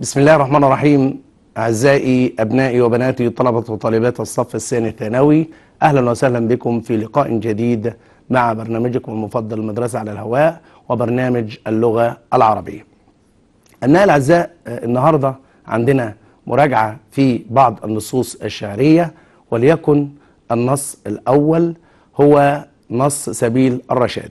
بسم الله الرحمن الرحيم أعزائي أبنائي وبناتي طلبة وطالبات الصف الثاني الثانوي أهلا وسهلا بكم في لقاء جديد مع برنامجكم المفضل المدرسة على الهواء وبرنامج اللغة العربية أبناء الأعزاء آه، النهاردة عندنا مراجعة في بعض النصوص الشعرية وليكن النص الأول هو نص سبيل الرشاد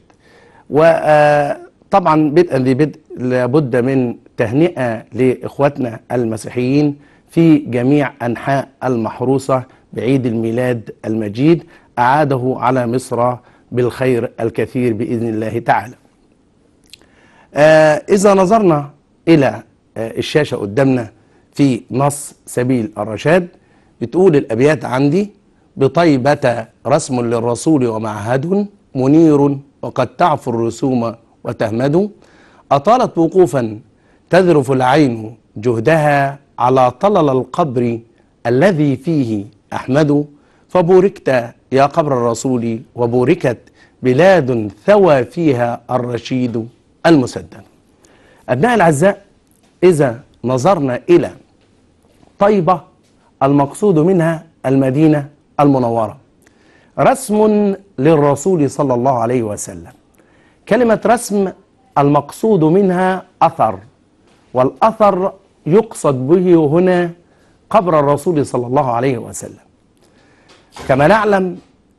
وطبعا آه، بدءا ببدء لابد من تهنئة لإخواتنا المسيحيين في جميع أنحاء المحروسة بعيد الميلاد المجيد أعاده على مصر بالخير الكثير بإذن الله تعالى آه إذا نظرنا إلى آه الشاشة قدامنا في نص سبيل الرشاد بتقول الأبيات عندي بطيبة رسم للرسول ومعهد منير وقد تعفو الرسوم وتهمد أطالت وقوفا تذرف العين جهدها على طلل القبر الذي فيه أحمد فبوركت يا قبر الرسول وبوركت بلاد ثوى فيها الرشيد المسدد أبناء الأعزاء إذا نظرنا إلى طيبة المقصود منها المدينة المنورة رسم للرسول صلى الله عليه وسلم كلمة رسم المقصود منها أثر والأثر يقصد به هنا قبر الرسول صلى الله عليه وسلم كما نعلم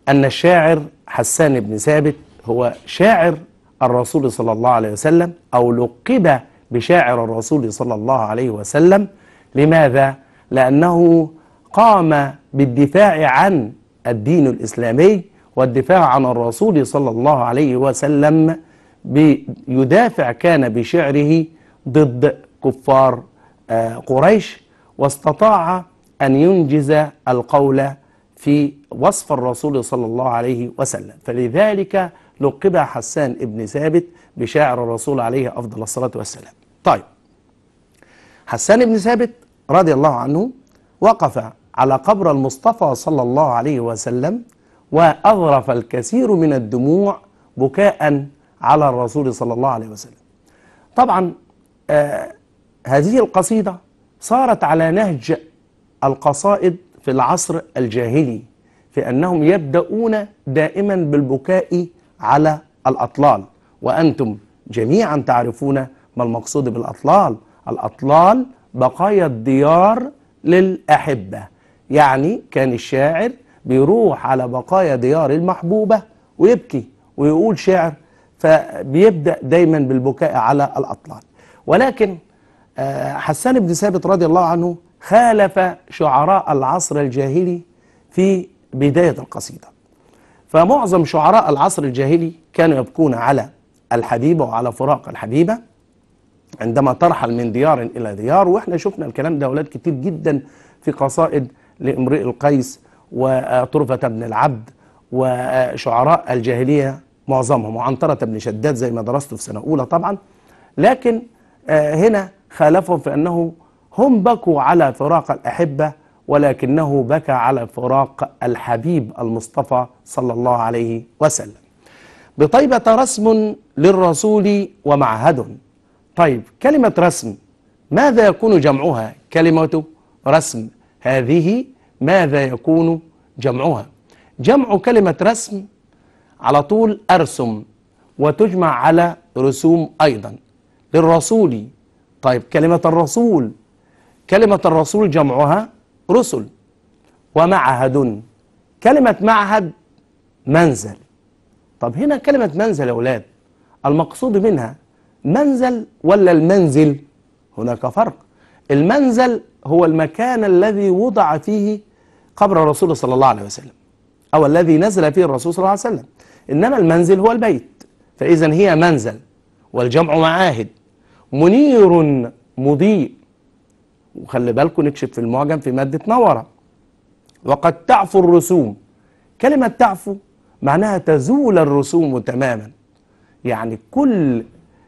أن الشاعر حسان بن ثابت هو شاعر الرسول صلى الله عليه وسلم أو لقب بشاعر الرسول صلى الله عليه وسلم لماذا؟ لأنه قام بالدفاع عن الدين الإسلامي والدفاع عن الرسول صلى الله عليه وسلم يدافع كان بشعره ضد كفار آه، قريش واستطاع أن ينجز القول في وصف الرسول صلى الله عليه وسلم فلذلك لقب حسان ابن ثابت بشاعر الرسول عليه أفضل الصلاة والسلام طيب حسان ابن ثابت رضي الله عنه وقف على قبر المصطفى صلى الله عليه وسلم وأغرف الكثير من الدموع بكاء على الرسول صلى الله عليه وسلم طبعا آه، هذه القصيدة صارت على نهج القصائد في العصر الجاهلي في أنهم يبدأون دائما بالبكاء على الأطلال وأنتم جميعا تعرفون ما المقصود بالأطلال الأطلال بقايا الديار للأحبة يعني كان الشاعر بيروح على بقايا ديار المحبوبة ويبكي ويقول شعر فبيبدأ دايما بالبكاء على الأطلال ولكن آه، حسان بن ثابت رضي الله عنه خالف شعراء العصر الجاهلي في بداية القصيدة فمعظم شعراء العصر الجاهلي كانوا يبكون على الحبيبة وعلى فراق الحبيبة عندما ترحل من ديار إلى ديار وإحنا شفنا الكلام ده أولاد كتير جدا في قصائد لامرئ القيس وطرفة بن العبد وشعراء الجاهلية معظمهم وعنطرة بن شداد زي ما درسته في سنة أولى طبعا لكن آه، هنا خالفهم في أنه هم بكوا على فراق الأحبة ولكنه بكى على فراق الحبيب المصطفى صلى الله عليه وسلم بطيبة رسم للرسول ومعهد طيب كلمة رسم ماذا يكون جمعها كلمة رسم هذه ماذا يكون جمعها جمع كلمة رسم على طول أرسم وتجمع على رسوم أيضا للرسول طيب كلمة الرسول كلمة الرسول جمعها رسل ومعهد كلمة معهد منزل طب هنا كلمة منزل يا أولاد المقصود منها منزل ولا المنزل هناك فرق المنزل هو المكان الذي وضع فيه قبر الرسول صلى الله عليه وسلم أو الذي نزل فيه الرسول صلى الله عليه وسلم إنما المنزل هو البيت فإذا هي منزل والجمع معاهد منير مضيء وخلي بالكم نكشف في المعجم في مادة نورة وقد تعفو الرسوم كلمة تعفو معناها تزول الرسوم تماما يعني كل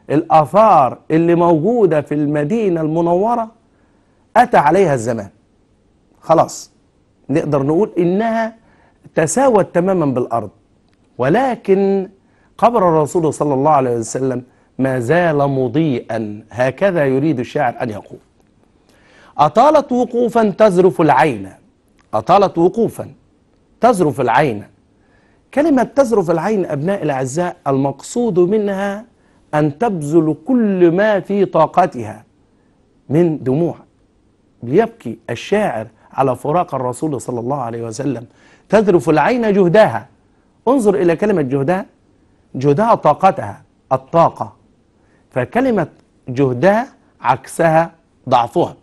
الآثار اللي موجودة في المدينة المنورة أتى عليها الزمان خلاص نقدر نقول إنها تساوت تماما بالأرض ولكن قبر الرسول صلى الله عليه وسلم ما زال مضيئا هكذا يريد الشاعر أن يقول أطالت وقوفا تزرف العين أطالت وقوفا تزرف العين كلمة تزرف العين أبناء الأعزاء المقصود منها أن تبذل كل ما في طاقتها من دموع ليبكي الشاعر على فراق الرسول صلى الله عليه وسلم تذرف العين جهداها انظر إلى كلمة جهدها جهدها طاقتها الطاقة فكلمة جهدها عكسها ضعفها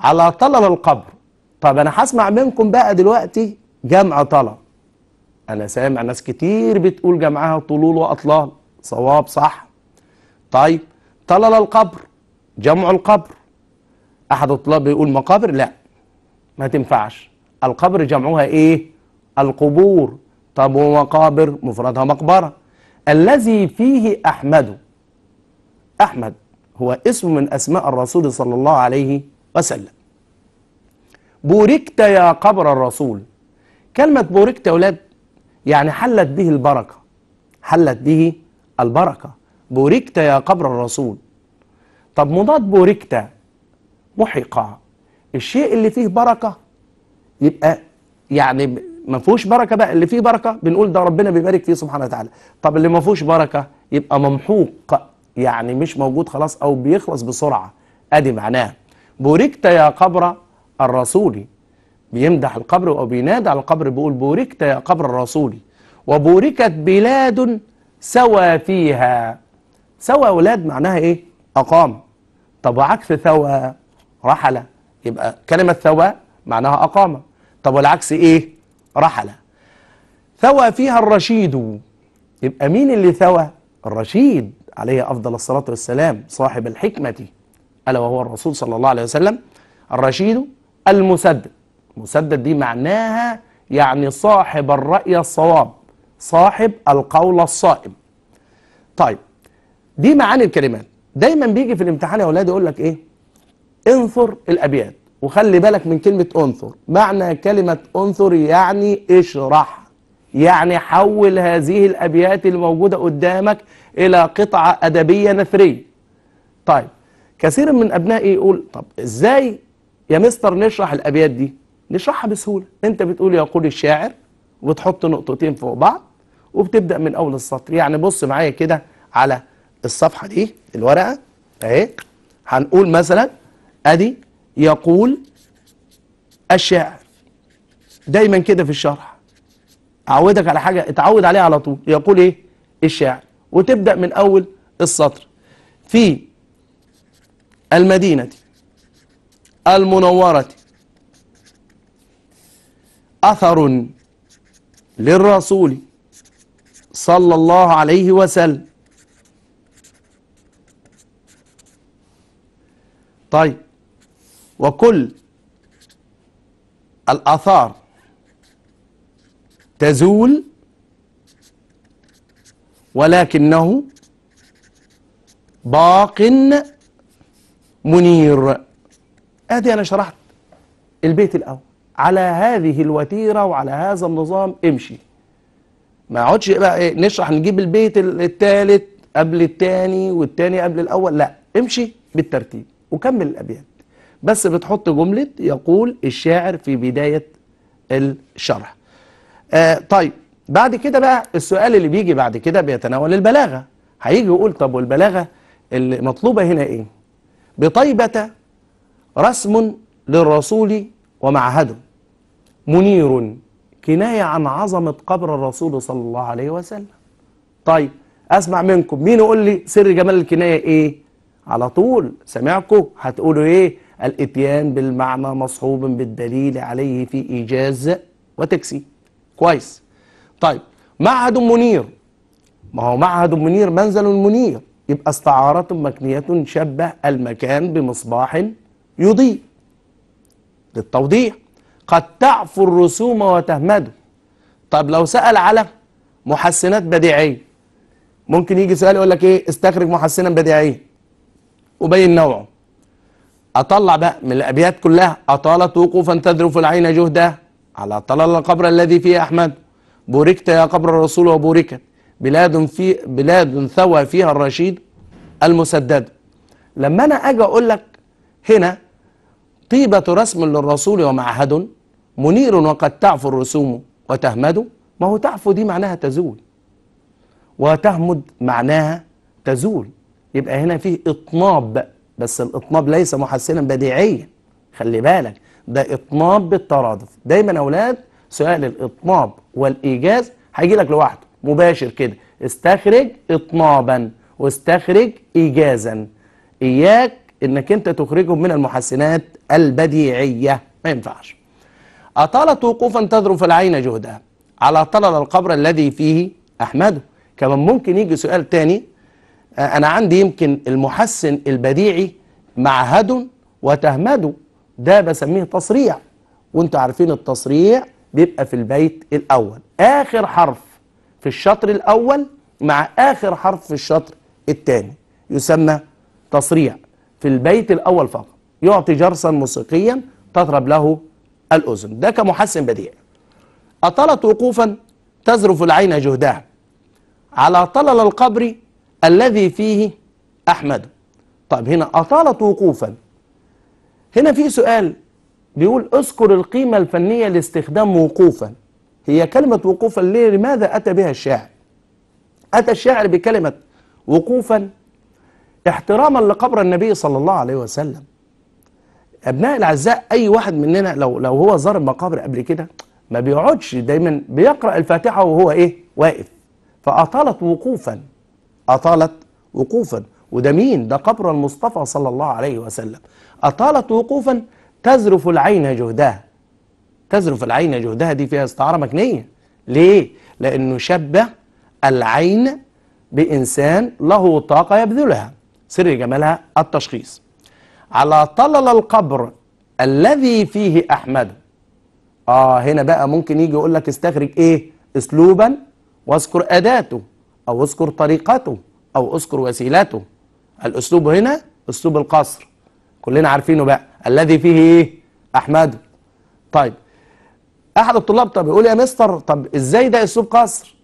على طلب القبر طب أنا هسمع منكم بقى دلوقتي جمع طلب أنا سامع ناس كتير بتقول جمعها طلول وأطلال صواب صح طيب طلل القبر جمع القبر أحد الطلاب بيقول مقابر لا ما تنفعش القبر جمعها إيه القبور طب ومقابر مفردها مقبرة الذي فيه أحمد أحمد هو اسم من أسماء الرسول صلى الله عليه وسلم بوركت يا قبر الرسول كلمة بوركت يا أولاد يعني حلت به البركة حلت به البركة بوركت يا قبر الرسول طب مضاد بوركت محقة الشيء اللي فيه بركة يبقى يعني ما فيهوش بركة بقى اللي فيه بركة بنقول ده ربنا بيبارك فيه سبحانه وتعالى طب اللي ما فيهوش بركة يبقى ممحوق يعني مش موجود خلاص أو بيخلص بسرعة أدي معناه بوركت يا قبر الرسول بيمدح القبر أو بينادى على القبر بيقول بوركت يا قبر الرسول وبوركت بلاد سوى فيها سوى ولاد معناها إيه أقام طب وعكس ثوى رحل يبقى كلمة ثوى معناها أقامة طب والعكس إيه رحل ثوى فيها الرشيد يبقى مين اللي ثوى الرشيد عليه أفضل الصلاة والسلام صاحب الحكمة ألا وهو الرسول صلى الله عليه وسلم الرشيد المسدد مسدد دي معناها يعني صاحب الرأي الصواب صاحب القول الصائب طيب دي معاني الكلمات دايما بيجي في الامتحان يا أولادي يقول لك ايه انثر الابيات وخلي بالك من كلمه انثر معنى كلمه انثر يعني اشرح يعني حول هذه الأبيات الموجودة قدامك إلى قطعة أدبية نثرية طيب كثير من أبنائي يقول طب إزاي يا مستر نشرح الأبيات دي نشرحها بسهولة أنت بتقول يقول الشاعر وتحط نقطتين فوق بعض وبتبدأ من أول السطر يعني بص معايا كده على الصفحة دي الورقة أهي هنقول مثلا أدي يقول الشاعر دايما كده في الشرح اعودك على حاجه اتعود عليها على طول يقول ايه الشاعر وتبدا من اول السطر في المدينه المنوره اثر للرسول صلى الله عليه وسلم طيب وكل الآثار تزول ولكنه باق منير ادي انا شرحت البيت الاول على هذه الوتيره وعلى هذا النظام امشي ما اقعدش بقى إيه نشرح نجيب البيت الثالث قبل الثاني والثاني قبل الاول لا امشي بالترتيب وكمل الابيات بس بتحط جمله يقول الشاعر في بدايه الشرح آه طيب بعد كده بقى السؤال اللي بيجي بعد كده بيتناول البلاغة هيجي يقول طب والبلاغة المطلوبة هنا ايه بطيبة رسم للرسول ومعهده منير كناية عن عظمة قبر الرسول صلى الله عليه وسلم طيب أسمع منكم مين يقول لي سر جمال الكناية إيه على طول سمعكم هتقولوا إيه الاتيان بالمعنى مصحوب بالدليل عليه في إيجاز وتكسير كويس طيب معهد منير ما هو معهد منير منزل منير يبقى استعارة مكنية شبه المكان بمصباح يضيء للتوضيح قد تعفو الرسوم وتهمده طب لو سأل على محسنات بديعية ممكن يجي سؤال يقول لك ايه استخرج محسنا بديعيا وبين نوعه اطلع بقى من الابيات كلها اطالت وقوفا تذرف العين جهده على طلال القبر الذي فيه أحمد بوركت يا قبر الرسول وبوركت بلاد في بلاد ثوى فيها الرشيد المسدد لما أنا أجي أقول لك هنا طيبة رسم للرسول ومعهد منير وقد تعفو الرسوم وتهمد ما هو تعفو دي معناها تزول وتهمد معناها تزول يبقى هنا فيه إطناب بس الإطناب ليس محسنا بديعيا خلي بالك ده اطناب بالترادف دايما يا اولاد سؤال الاطناب والايجاز هيجي لك لوحده مباشر كده استخرج اطنابا واستخرج ايجازا اياك انك انت تخرجهم من المحسنات البديعيه ما ينفعش اطالت وقوفا تذرف العين جهدها على طلل القبر الذي فيه احمده كمان ممكن يجي سؤال تاني انا عندي يمكن المحسن البديعي معهد وتهمده ده بسميه تصريع وانتوا عارفين التصريع بيبقى في البيت الأول آخر حرف في الشطر الأول مع آخر حرف في الشطر الثاني يسمى تصريع في البيت الأول فقط يعطي جرسا موسيقيا تطرب له الأذن ده كمحسن بديع أطلت وقوفا تزرف العين جهدها على طلل القبر الذي فيه أحمد طيب هنا أطالت وقوفا هنا في سؤال بيقول اذكر القيمة الفنية لاستخدام وقوفا هي كلمة وقوفا ليه لماذا أتى بها الشاعر أتى الشاعر بكلمة وقوفا احتراما لقبر النبي صلى الله عليه وسلم أبناء الأعزاء أي واحد مننا لو, لو هو زار المقابر قبل كده ما بيقعدش دايما بيقرأ الفاتحة وهو إيه واقف فأطالت وقوفا أطالت وقوفا وده مين ده قبر المصطفى صلى الله عليه وسلم أطالت وقوفا تزرف العين جهدها تزرف العين جهدها دي فيها استعارة مكنية ليه؟ لأنه شبه العين بإنسان له طاقة يبذلها سر جمالها التشخيص على طلل القبر الذي فيه أحمد آه هنا بقى ممكن يجي يقول لك استخرج إيه؟ أسلوبا واذكر أداته أو اذكر طريقته أو اذكر وسيلته الأسلوب هنا أسلوب القصر كلنا عارفينه بقى الذي فيه ايه احمد طيب احد الطلاب طب يقول يا مستر طب ازاي ده اسلوب قصر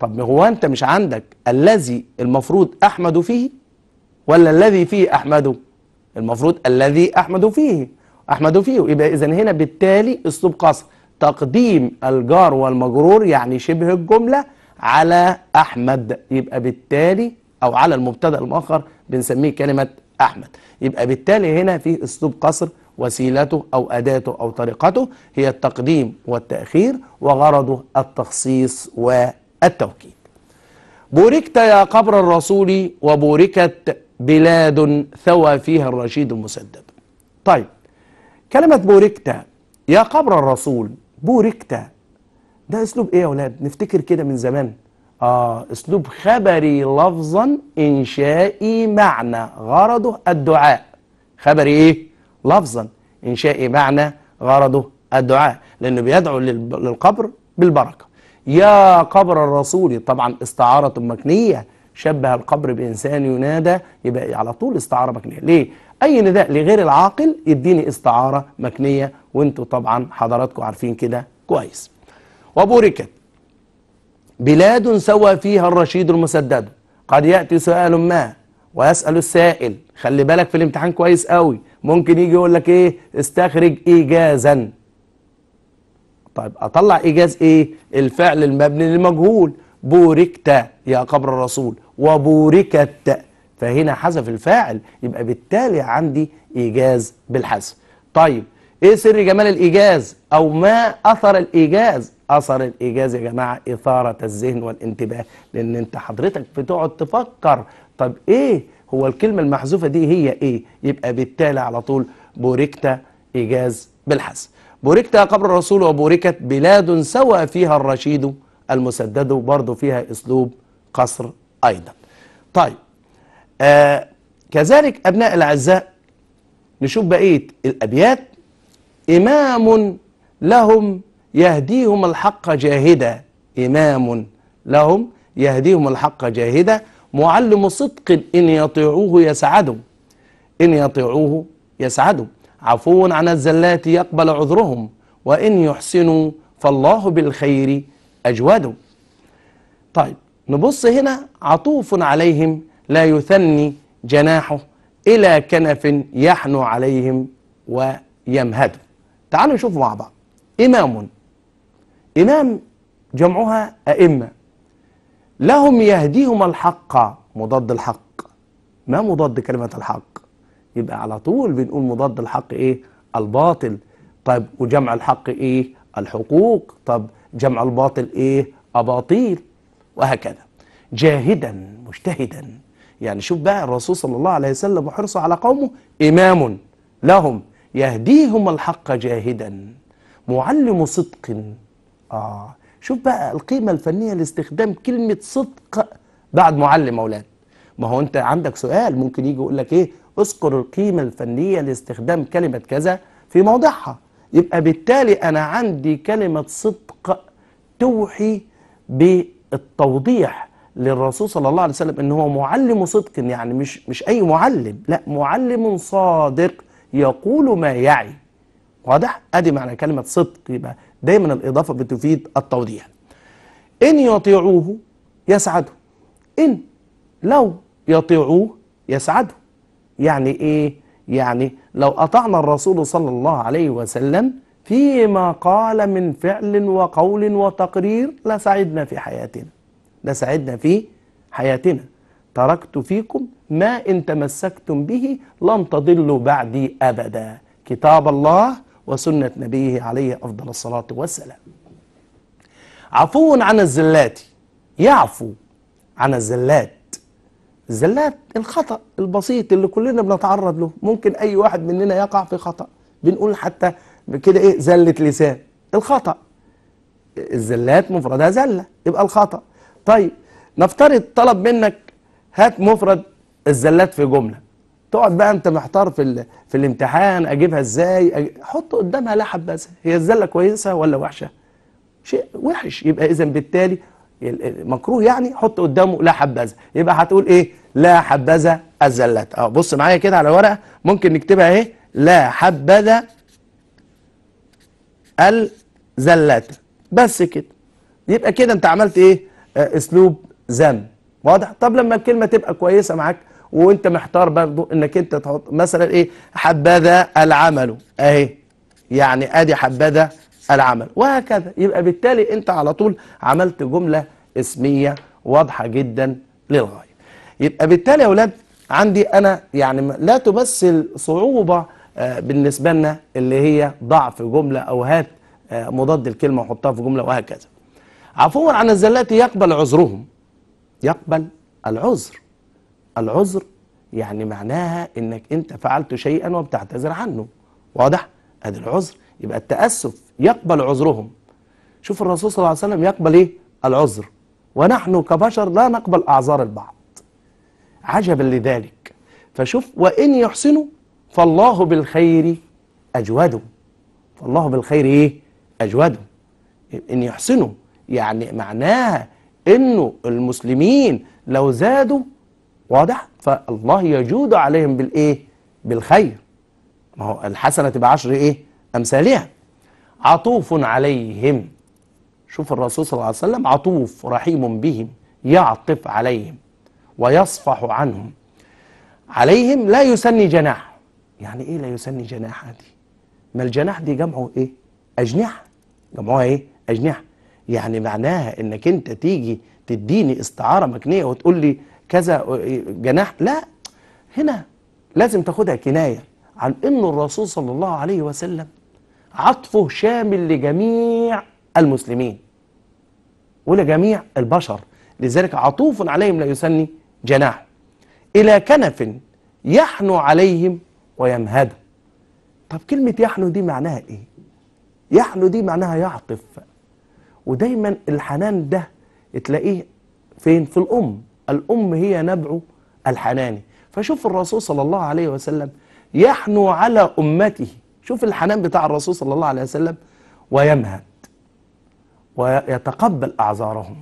طب هو انت مش عندك الذي المفروض احمد فيه ولا الذي فيه احمد المفروض الذي احمد فيه احمد فيه يبقى اذا هنا بالتالي اسلوب قصر تقديم الجار والمجرور يعني شبه الجمله على احمد يبقى بالتالي او على المبتدا المؤخر بنسميه كلمه أحمد يبقى بالتالي هنا في أسلوب قصر وسيلته أو أداته أو طريقته هي التقديم والتأخير وغرضه التخصيص والتوكيد بوركت يا قبر الرسول وبوركت بلاد ثوى فيها الرشيد المسدد طيب كلمة بوركت يا قبر الرسول بوركت ده أسلوب إيه يا أولاد نفتكر كده من زمان آه أسلوب خبري لفظا إنشائي معنى غرضه الدعاء خبري إيه؟ لفظا إنشائي معنى غرضه الدعاء لأنه بيدعو للقبر بالبركة يا قبر الرسول طبعا استعارة مكنية شبه القبر بإنسان ينادى يبقى على طول استعارة مكنية ليه؟ أي نداء لغير العاقل يديني استعارة مكنية وانتوا طبعا حضراتكم عارفين كده كويس وبوركت بلاد سوى فيها الرشيد المسدد قد يأتي سؤال ما ويسأل السائل خلي بالك في الامتحان كويس قوي ممكن يجي يقول لك ايه استخرج ايجازا طيب اطلع ايجاز ايه الفعل المبني للمجهول بوركت يا قبر الرسول وبوركت فهنا حذف الفاعل يبقى بالتالي عندي ايجاز بالحذف طيب ايه سر جمال الايجاز او ما اثر الايجاز اثر الايجاز يا جماعه اثاره الذهن والانتباه لان انت حضرتك بتقعد تفكر طب ايه هو الكلمه المحذوفه دي هي ايه يبقى بالتالي على طول بوركتا ايجاز بالحذف بوركتا قبر الرسول وبوركت بلاد سوى فيها الرشيد المسدد برضه فيها اسلوب قصر ايضا طيب آه كذلك ابناء الاعزاء نشوف بقيه الابيات امام لهم يهديهم الحق جاهدا إمام لهم يهديهم الحق جاهدا معلم صدق إن يطيعوه يسعدهم إن يطيعوه يسعدهم عفو عن الزلات يقبل عذرهم وإن يحسنوا فالله بالخير أجود طيب نبص هنا عطوف عليهم لا يثني جناحه إلى كنف يحنو عليهم ويمهد تعالوا نشوف مع بعض إمام إمام جمعها أئمة لهم يهديهم الحق مضاد الحق ما مضاد كلمة الحق يبقى على طول بنقول مضاد الحق إيه الباطل طب وجمع الحق إيه الحقوق طب جمع الباطل إيه أباطيل وهكذا جاهدا مجتهدا يعني شوف بقى الرسول صلى الله عليه وسلم وحرصه على قومه إمام لهم يهديهم الحق جاهدا معلم صدق آه شوف بقى القيمة الفنية لاستخدام كلمة صدق بعد معلم أولاد ما هو أنت عندك سؤال ممكن يجي يقول لك إيه اذكر القيمة الفنية لاستخدام كلمة كذا في موضعها يبقى بالتالي أنا عندي كلمة صدق توحي بالتوضيح للرسول صلى الله عليه وسلم ان هو معلم صدق يعني مش مش اي معلم لا معلم صادق يقول ما يعي واضح ادي معنى كلمه صدق يبقى دايما الإضافة بتفيد التوضيح إن يطيعوه يسعدوا إن لو يطيعوه يسعدوا يعني إيه؟ يعني لو أطعنا الرسول صلى الله عليه وسلم فيما قال من فعل وقول وتقرير لسعدنا في حياتنا لسعدنا في حياتنا تركت فيكم ما إن تمسكتم به لن تضلوا بعدي أبدا كتاب الله وسنة نبيه عليه أفضل الصلاة والسلام عفو عن الزلات يعفو عن الزلات الزلات الخطأ البسيط اللي كلنا بنتعرض له ممكن أي واحد مننا يقع في خطأ بنقول حتى كده إيه زلة لسان الخطأ الزلات مفردها زلة يبقى الخطأ طيب نفترض طلب منك هات مفرد الزلات في جملة تقعد بقى انت محتار في في الامتحان اجيبها ازاي حط قدامها لا حبذا هي الزله كويسه ولا وحشه شيء وحش يبقى اذا بالتالي مكروه يعني حط قدامه لا حبذا يبقى هتقول ايه لا حبذا الزلات اه بص معايا كده على ورقه ممكن نكتبها ايه لا حبذا الزلات بس كده يبقى كده انت عملت ايه آه، اسلوب ذم واضح طب لما الكلمه تبقى كويسه معاك وانت محتار برضو انك انت تحط مثلا ايه حبذا العمل اهي يعني ادي حبذا العمل وهكذا يبقى بالتالي انت على طول عملت جملة اسمية واضحة جدا للغاية يبقى بالتالي يا اولاد عندي انا يعني لا تمثل صعوبة آه، بالنسبة لنا اللي هي ضعف جملة او هات آه، مضاد الكلمة وحطها في جملة وهكذا عفوا عن الزلات يقبل عذرهم يقبل العذر العذر يعني معناها انك انت فعلت شيئا وبتعتذر عنه واضح ادي العذر يبقى التاسف يقبل عذرهم شوف الرسول صلى الله عليه وسلم يقبل ايه العذر ونحن كبشر لا نقبل اعذار البعض عجبا لذلك فشوف وان يحسنوا فالله بالخير اجوده فالله بالخير ايه اجوده ان يحسنوا يعني معناها انه المسلمين لو زادوا واضح فالله يجود عليهم بالايه بالخير ما هو الحسنه تبقى عشر ايه امثالها عطوف عليهم شوف الرسول صلى الله عليه وسلم عطوف رحيم بهم يعطف عليهم ويصفح عنهم عليهم لا يسني جناح يعني ايه لا يسني جناح دي ما الجناح دي جمعه ايه اجنحه جمعها ايه اجنحه يعني معناها انك انت تيجي تديني استعاره مكنيه وتقول لي كذا جناح لا هنا لازم تاخدها كناية عن أن الرسول صلى الله عليه وسلم عطفه شامل لجميع المسلمين ولجميع البشر لذلك عطوف عليهم لا يسني جناح إلى كنف يحنو عليهم ويمهد طب كلمة يحنو دي معناها إيه؟ يحنو دي معناها يعطف ودايما الحنان ده تلاقيه فين؟ في الأم الأم هي نبع الحنان فشوف الرسول صلى الله عليه وسلم يحنو على أمته شوف الحنان بتاع الرسول صلى الله عليه وسلم ويمهد ويتقبل أعذارهم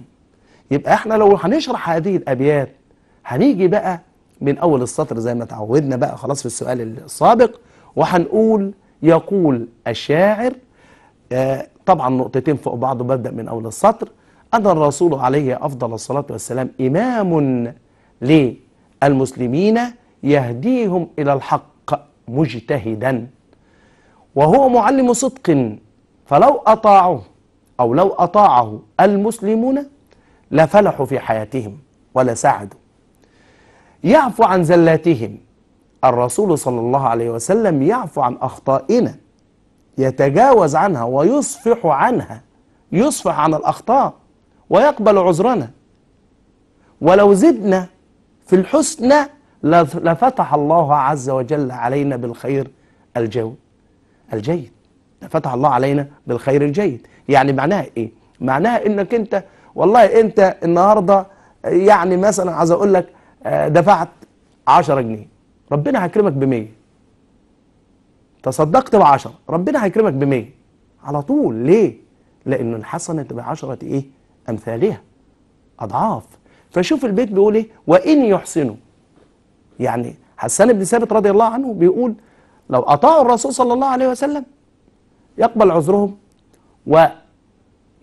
يبقى احنا لو هنشرح هذه الأبيات هنيجي بقى من أول السطر زي ما تعودنا بقى خلاص في السؤال السابق وهنقول يقول الشاعر آه، طبعا نقطتين فوق بعض ببدأ من أول السطر أن الرسول عليه أفضل الصلاة والسلام إمام للمسلمين يهديهم إلى الحق مجتهدا وهو معلم صدق فلو أطاعوه أو لو أطاعه المسلمون لفلحوا في حياتهم ولسعدوا يعفو عن زلاتهم الرسول صلى الله عليه وسلم يعفو عن أخطائنا يتجاوز عنها ويصفح عنها يصفح عن الأخطاء ويقبل عذرنا ولو زدنا في الحسنى لفتح الله عز وجل علينا بالخير الجو الجيد لفتح الله علينا بالخير الجيد يعني معناها ايه معناها انك انت والله انت النهارده يعني مثلا عايز اقول لك آه، دفعت 10 جنيه ربنا هيكرمك ب 100 تصدقت ب 10 ربنا هيكرمك ب 100 على طول ليه لان الحسنه تبقى 10 ايه أمثالها أضعاف فشوف البيت بيقول إيه وإن يحسنوا يعني حسان بن ثابت رضي الله عنه بيقول لو أطاعوا الرسول صلى الله عليه وسلم يقبل عذرهم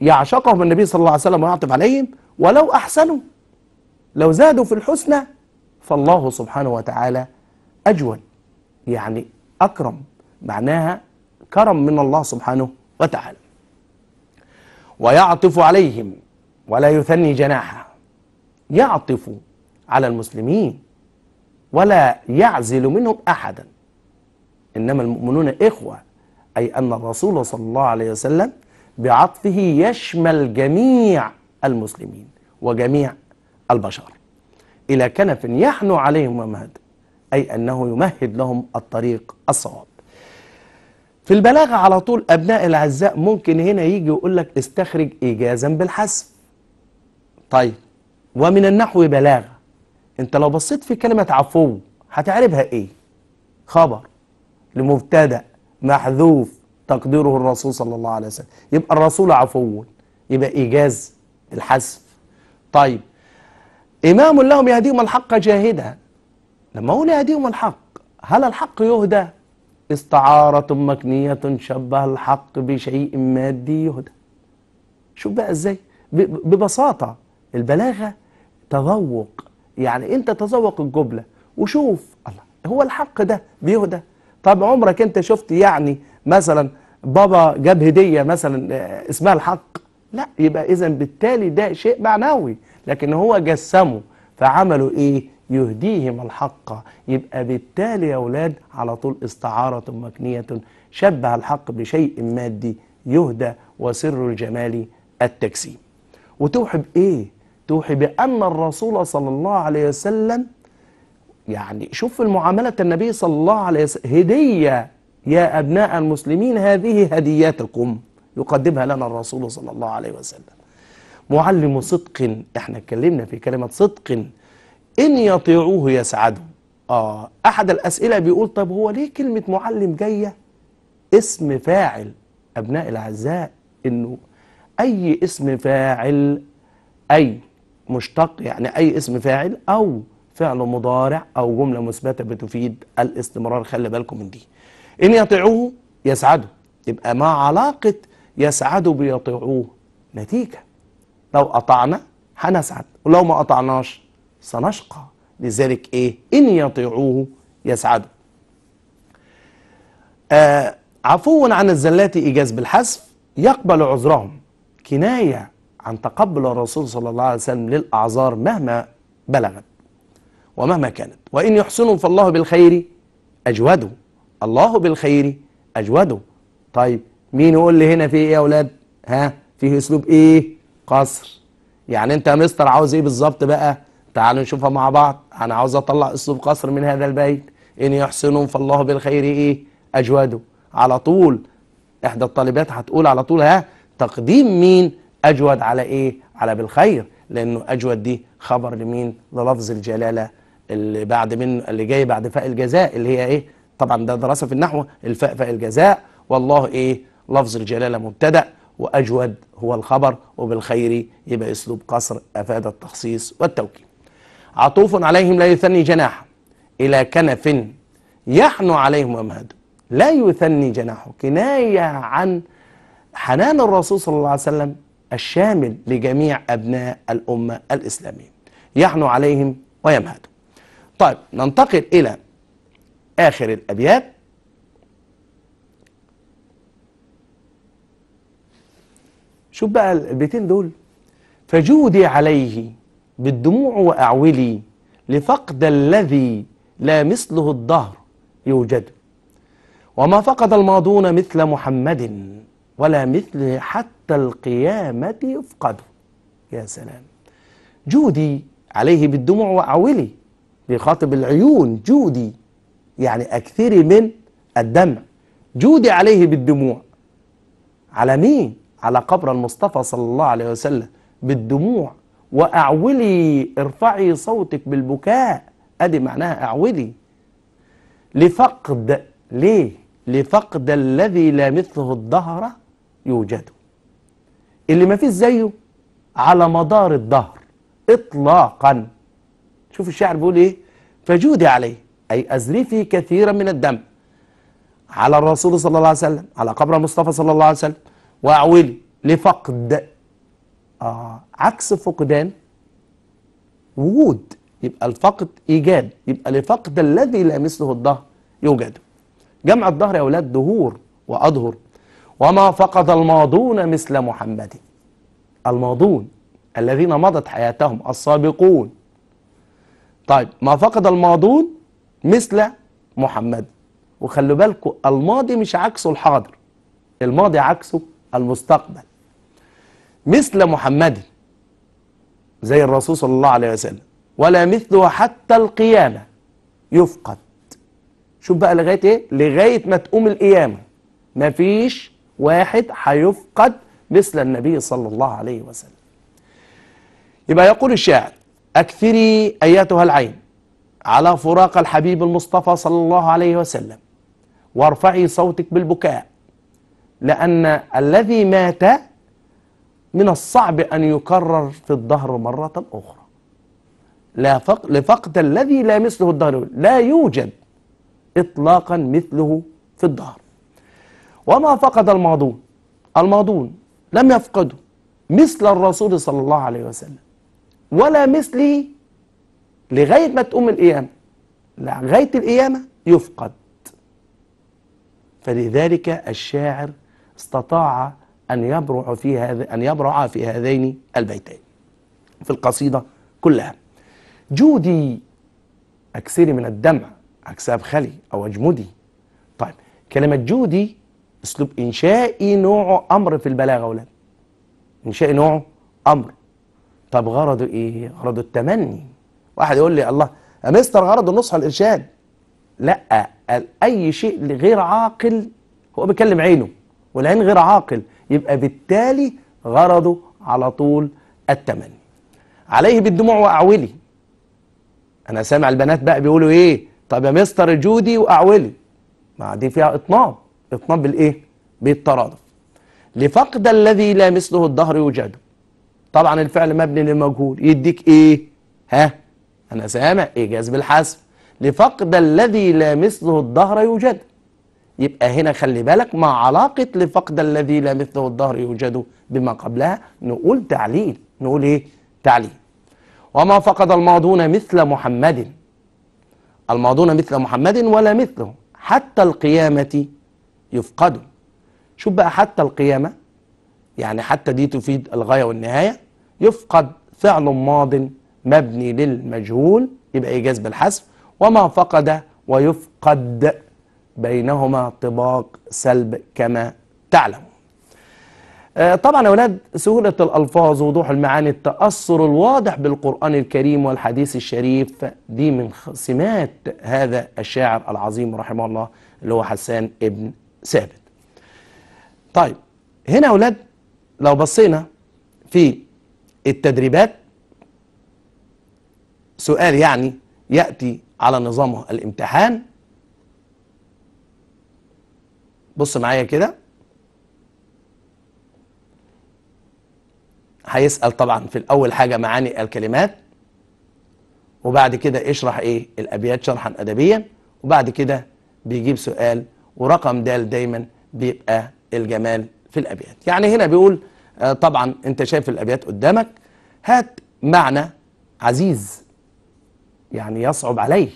ويعشقهم النبي صلى الله عليه وسلم ويعطف عليهم ولو أحسنوا لو زادوا في الحسنى فالله سبحانه وتعالى أجود يعني أكرم معناها كرم من الله سبحانه وتعالى ويعطف عليهم ولا يثني جناحه يعطف على المسلمين ولا يعزل منهم أحدا إنما المؤمنون إخوة أي أن الرسول صلى الله عليه وسلم بعطفه يشمل جميع المسلمين وجميع البشر إلى كنف يحنو عليهم ومهد أي أنه يمهد لهم الطريق الصواب في البلاغة على طول أبناء الأعزاء ممكن هنا يجي يقول لك استخرج إيجازا بالحسب طيب ومن النحو بلاغة انت لو بصيت في كلمة عفو هتعربها ايه خبر لمبتدأ محذوف تقديره الرسول صلى الله عليه وسلم يبقى الرسول عفو يبقى إيجاز الحذف طيب إمام لهم يهديهم الحق جاهدا لما أقول يهديهم الحق هل الحق يهدى استعارة مكنية شبه الحق بشيء مادي يهدى شوف بقى ازاي ببساطة البلاغة تذوق يعني انت تذوق الجملة وشوف الله هو الحق ده بيهدى طب عمرك انت شفت يعني مثلا بابا جاب هدية مثلا آه، اسمها الحق لا يبقى اذا بالتالي ده شيء معنوي لكن هو جسمه فعملوا ايه يهديهم الحق يبقى بالتالي يا اولاد على طول استعارة مكنية شبه الحق بشيء مادي يهدى وسر الجمال التجسيم وتوحي بايه توحي بأن الرسول صلى الله عليه وسلم يعني شوف المعاملة النبي صلى الله عليه وسلم هدية يا أبناء المسلمين هذه هديتكم يقدمها لنا الرسول صلى الله عليه وسلم معلم صدق احنا اتكلمنا في كلمة صدق إن يطيعوه يسعدوا آه أحد الأسئلة بيقول طب هو ليه كلمة معلم جاية اسم فاعل أبناء الأعزاء إنه أي اسم فاعل أي مشتق يعني أي اسم فاعل أو فعل مضارع أو جملة مثبتة بتفيد الاستمرار خلي بالكم من دي إن يطيعوه يسعدوا يبقى ما علاقة يسعدوا بيطيعوه نتيجة لو أطعنا هنسعد ولو ما أطعناش سنشقى لذلك إيه إن يطيعوه يسعدوا آه عفوا عن الزلات إيجاز بالحذف يقبل عذرهم كناية عن تقبل الرسول صلى الله عليه وسلم للأعذار مهما بلغت ومهما كانت وإن يحسنوا فالله بالخير أجوده الله بالخير أجوده طيب مين يقول لي هنا في إيه يا أولاد ها فيه أسلوب إيه قصر يعني أنت يا مستر عاوز إيه بالظبط بقى تعالوا نشوفها مع بعض أنا عاوز أطلع أسلوب قصر من هذا البيت إن يحسنوا فالله بالخير إيه أجوده على طول إحدى الطالبات هتقول على طول ها تقديم مين أجود على إيه؟ على بالخير لأنه أجود دي خبر لمين؟ للفظ الجلالة اللي بعد من اللي جاي بعد فاء الجزاء اللي هي إيه؟ طبعا ده دراسة في النحو الفاء فاء الجزاء والله إيه؟ لفظ الجلالة مبتدأ وأجود هو الخبر وبالخير يبقى أسلوب قصر أفاد التخصيص والتوكيد عطوف عليهم لا يثني جناح إلى كنف يحنو عليهم أمهد لا يثني جناحه كناية عن حنان الرسول صلى الله عليه وسلم الشامل لجميع أبناء الأمة الإسلامية يحنو عليهم ويمهدوا طيب ننتقل إلى آخر الأبيات شوف بقى البيتين دول فجودي عليه بالدموع وأعولي لفقد الذي لا مثله الدهر يوجد وما فقد الماضون مثل محمد ولا مثله حتى القيامة يفقده يا سلام جودي عليه بالدموع وأعولي بيخاطب العيون جودي يعني أكثري من الدمع جودي عليه بالدموع على مين؟ على قبر المصطفى صلى الله عليه وسلم بالدموع وأعولي ارفعي صوتك بالبكاء أدي معناها أعولي لفقد ليه؟ لفقد الذي لا مثله الدهر يوجد اللي ما فيش زيه على مدار الدهر إطلاقا شوف الشاعر بيقول إيه فجودي عليه أي أزرفي كثيرا من الدم على الرسول صلى الله عليه وسلم على قبر المصطفى صلى الله عليه وسلم وأعولي لفقد آه عكس فقدان وجود يبقى الفقد إيجاد يبقى لفقد الذي لا مثله الظهر يوجد جمع الظهر يا أولاد دهور وأدهر وما فقد الماضون مثل محمد الماضون الذين مضت حياتهم السابقون طيب ما فقد الماضون مثل محمد وخلوا بالكم الماضي مش عكسه الحاضر الماضي عكسه المستقبل مثل محمد زي الرسول صلى الله عليه وسلم ولا مثله حتى القيامة يفقد شوف بقى لغاية ايه لغاية ما تقوم القيامة ما فيش واحد هيفقد مثل النبي صلى الله عليه وسلم يبقى يقول الشاعر أكثري أيتها العين على فراق الحبيب المصطفى صلى الله عليه وسلم وارفعي صوتك بالبكاء لأن الذي مات من الصعب أن يكرر في الدهر مرة أخرى لا فق... لفقد الذي لا مثله الدهر لا يوجد إطلاقا مثله في الدهر وما فقد الماضون الماضون لم يفقده مثل الرسول صلى الله عليه وسلم ولا مثله لغاية ما تقوم القيامة لغاية القيامة يفقد فلذلك الشاعر استطاع أن يبرع في هذا أن يبرع في هذين البيتين في القصيدة كلها جودي أكسري من الدمع أكساب خلي أو أجمدي طيب كلمة جودي اسلوب انشائي نوعه امر في البلاغه ولد انشائي نوعه امر طب غرضه ايه غرضه التمني واحد يقول لي الله يا مستر غرضه النصح الارشاد لا اي شيء غير عاقل هو بيكلم عينه والعين غير عاقل يبقى بالتالي غرضه على طول التمني عليه بالدموع واعولي انا سامع البنات بقى بيقولوا ايه طب يا مستر جودي واعولي ما دي فيها اطناب اطناب بالايه بالترادف لفقد الذي لا مثله الدهر يوجد طبعا الفعل مبني للمجهول يديك ايه ها انا سامع ايجاز بالحذف لفقد الذي لا مثله الدهر يوجد يبقى هنا خلي بالك مع علاقة لفقد الذي لا مثله الدهر يوجد بما قبلها نقول تعليل نقول ايه تعليل وما فقد الماضون مثل محمد الماضون مثل محمد ولا مثله حتى القيامة يفقدوا شوف بقى حتى القيامة يعني حتى دي تفيد الغاية والنهاية يفقد فعل ماض مبني للمجهول يبقى إيجاز بالحذف وما فقد ويفقد بينهما طباق سلب كما تعلم آه، طبعا يا سهولة الألفاظ ووضوح المعاني التأثر الواضح بالقرآن الكريم والحديث الشريف دي من سمات هذا الشاعر العظيم رحمه الله اللي هو حسان ابن ثابت طيب هنا يا أولاد لو بصينا في التدريبات سؤال يعني يأتي على نظامه الامتحان بص معايا كده هيسأل طبعا في الأول حاجة معاني الكلمات وبعد كده اشرح ايه الأبيات شرحا أدبيا وبعد كده بيجيب سؤال ورقم د دايما بيبقى الجمال في الابيات يعني هنا بيقول آه، طبعا انت شايف الابيات قدامك هات معنى عزيز يعني يصعب عليه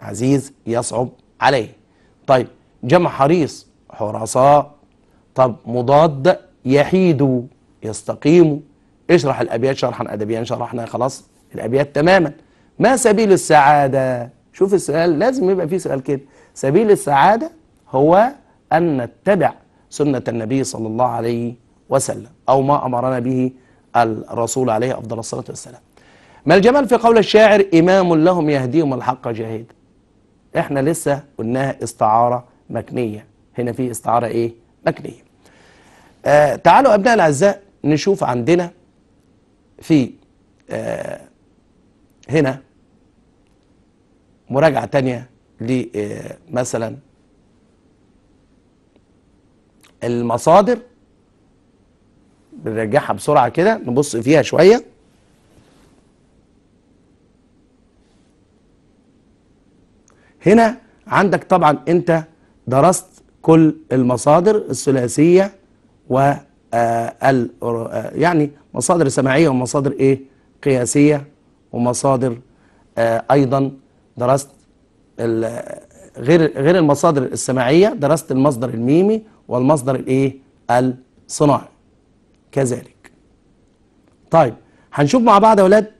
عزيز يصعب عليه طيب جمع حريص حرساء طب مضاد يحيدوا يستقيموا اشرح الابيات شرحا ادبيا شرحنا خلاص الابيات تماما ما سبيل السعاده شوف السؤال لازم يبقى فيه سؤال كده سبيل السعاده هو أن نتبع سنة النبي صلى الله عليه وسلم أو ما أمرنا به الرسول عليه أفضل الصلاة والسلام ما الجمال في قول الشاعر إمام لهم يهديهم الحق جاهد إحنا لسه قلناها استعارة مكنية هنا في استعارة إيه مكنية آه تعالوا أبناء الأعزاء نشوف عندنا في آه هنا مراجعة تانية لمثلا آه، المصادر بنرجعها بسرعة كده نبص فيها شوية هنا عندك طبعا انت درست كل المصادر الثلاثية و آه، آه، يعني مصادر سماعية ومصادر ايه قياسية ومصادر آه، ايضا درست غير غير المصادر السماعية درست المصدر الميمي والمصدر الايه الصناعي كذلك طيب هنشوف مع بعض يا ولاد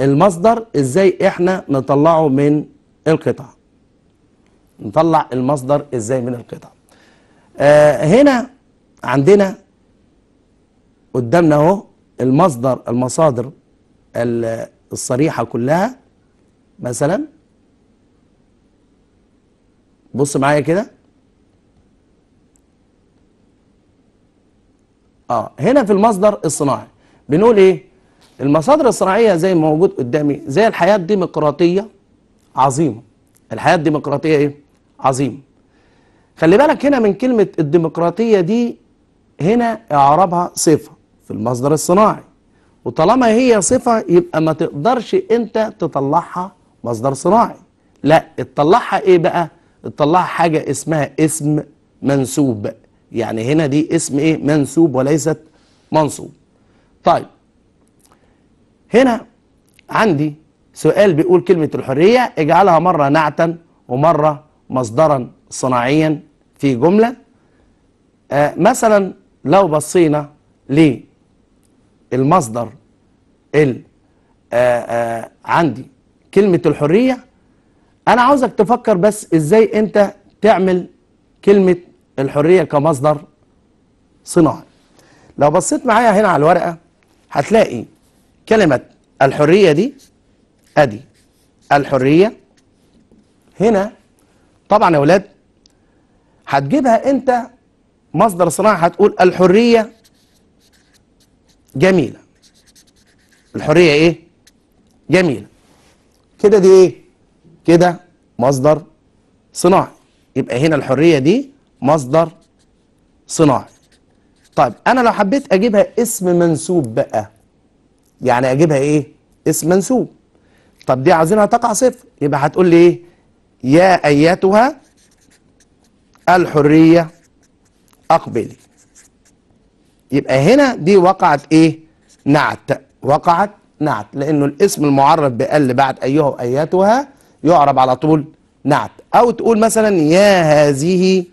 المصدر ازاي احنا نطلعه من القطع نطلع المصدر ازاي من القطع آه هنا عندنا قدامنا اهو المصدر المصادر الصريحة كلها مثلا بص معايا كده اه هنا في المصدر الصناعي بنقول ايه المصادر الصناعيه زي ما موجود قدامي زي الحياه الديمقراطيه عظيمه الحياه الديمقراطيه ايه عظيمه خلي بالك هنا من كلمه الديمقراطيه دي هنا اعرابها صفه في المصدر الصناعي وطالما هي صفه يبقى ما تقدرش انت تطلعها مصدر صناعي لا تطلعها ايه بقى تطلعها حاجه اسمها اسم منسوب يعني هنا دي اسم ايه منسوب وليست منصوب طيب هنا عندي سؤال بيقول كلمة الحرية اجعلها مرة نعتا ومرة مصدرا صناعيا في جملة آه مثلا لو بصينا للمصدر ال آه آه عندي كلمة الحرية أنا عاوزك تفكر بس إزاي أنت تعمل كلمة الحرية كمصدر صناعي لو بصيت معايا هنا على الورقة هتلاقي كلمة الحرية دي أدي الحرية هنا طبعا يا ولاد هتجيبها أنت مصدر صناعي هتقول الحرية جميلة الحرية إيه؟ جميلة كده دي إيه؟ كده مصدر صناعي يبقى هنا الحرية دي مصدر صناعي طيب انا لو حبيت اجيبها اسم منسوب بقى يعني اجيبها ايه اسم منسوب طب دي عايزينها تقع صفر يبقى هتقول لي ايه يا ايتها الحريه اقبلي يبقى هنا دي وقعت ايه نعت وقعت نعت لانه الاسم المعرف بقل بعد ايها ايتها يعرب على طول نعت او تقول مثلا يا هذه